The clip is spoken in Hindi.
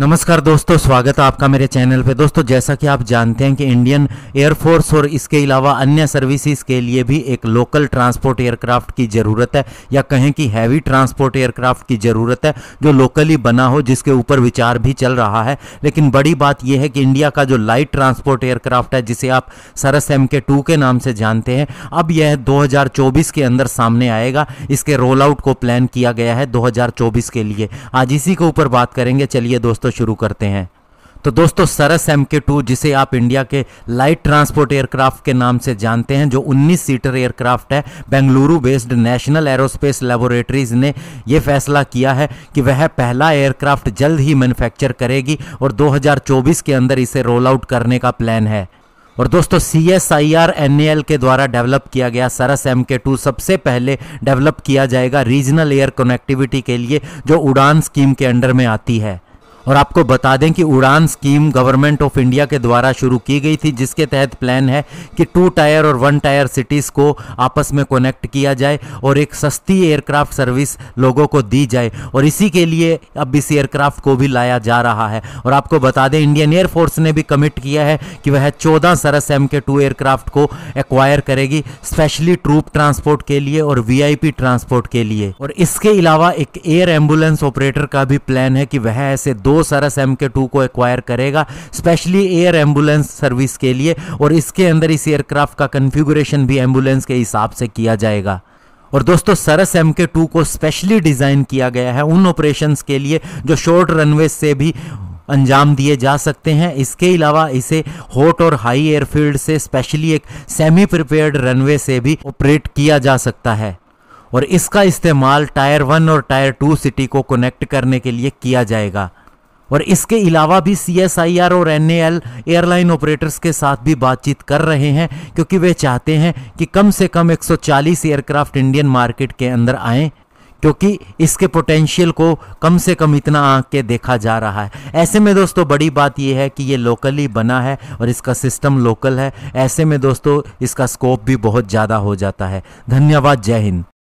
नमस्कार दोस्तों स्वागत है आपका मेरे चैनल पे दोस्तों जैसा कि आप जानते हैं कि इंडियन एयरफोर्स और इसके अलावा अन्य सर्विसेज के लिए भी एक लोकल ट्रांसपोर्ट एयरक्राफ्ट की ज़रूरत है या कहें कि हैवी ट्रांसपोर्ट एयरक्राफ्ट की ज़रूरत है जो लोकली बना हो जिसके ऊपर विचार भी चल रहा है लेकिन बड़ी बात यह है कि इंडिया का जो लाइट ट्रांसपोर्ट एयरक्राफ्ट है जिसे आप सरस एम के टू के नाम से जानते हैं अब यह दो के अंदर सामने आएगा इसके रोल आउट को प्लान किया गया है दो के लिए आज इसी के ऊपर बात करेंगे चलिए दोस्तों तो शुरू करते हैं तो दोस्तों सरस एम के टू जिसे आप इंडिया के लाइट ट्रांसपोर्ट एयरक्राफ्ट के नाम से जानते हैं जो 19 सीटर एयरक्राफ्ट है Bengaluru based National Aerospace Laboratories ने यह फैसला किया है कि वह पहला एयरक्राफ्ट जल्द ही मैन्युफैक्चर करेगी और 2024 के अंदर इसे रोल आउट करने का प्लान है और दोस्तों C S I R N A L के द्वारा डेवलप किया गया सरस एम के टू सबसे पहले डेवलप किया जाएगा रीजनल एयर कनेक्टिविटी के लिए जो उड़ान स्कीम के अंडर में आती है और आपको बता दें कि उड़ान स्कीम गवर्नमेंट ऑफ इंडिया के द्वारा शुरू की गई थी जिसके तहत प्लान है कि टू टायर और वन टायर सिटीज़ को आपस में कनेक्ट किया जाए और एक सस्ती एयरक्राफ्ट सर्विस लोगों को दी जाए और इसी के लिए अब इस एयरक्राफ्ट को भी लाया जा रहा है और आपको बता दें इंडियन एयरफोर्स ने भी कमिट किया है कि वह चौदह Saras M K two aircraft को एक्वायर करेगी स्पेशली ट्रूप ट्रांसपोर्ट के लिए और वीआईपी ट्रांसपोर्ट के लिए और इसके अलावा एक एयर एम्बुलेंस ऑपरेटर का भी प्लान है कि वह ऐसे दो सरस एम के टू को एक्वायर करेगा स्पेशली एयर एम्बुलेंस सर्विस के लिए और इसके अंदर इस एयरक्राफ्ट का कन्फिगुरेशन भी एम्बुलेंस के हिसाब से किया जाएगा और दोस्तों सरस एम के टू को स्पेशली डिज़ाइन किया गया है उन ऑपरेशन के लिए जो शॉर्ट रनवे से भी अंजाम दिए जा सकते हैं इसके अलावा इसे हॉट और हाई एयरफील्ड से स्पेशली एक सेमी प्रिपेयर्ड रनवे से भी ऑपरेट किया जा सकता है और इसका इस्तेमाल टायर वन और टायर टू सिटी को कनेक्ट करने के लिए किया जाएगा और इसके अलावा भी सी एस आई आर और एन एयरलाइन ऑपरेटर्स के साथ भी बातचीत कर रहे हैं क्योंकि वे चाहते हैं कि कम से कम 140 एयरक्राफ्ट इंडियन मार्केट के अंदर आए क्योंकि इसके पोटेंशियल को कम से कम इतना आँख के देखा जा रहा है ऐसे में दोस्तों बड़ी बात यह है कि ये लोकली बना है और इसका सिस्टम लोकल है ऐसे में दोस्तों इसका स्कोप भी बहुत ज़्यादा हो जाता है धन्यवाद जय हिंद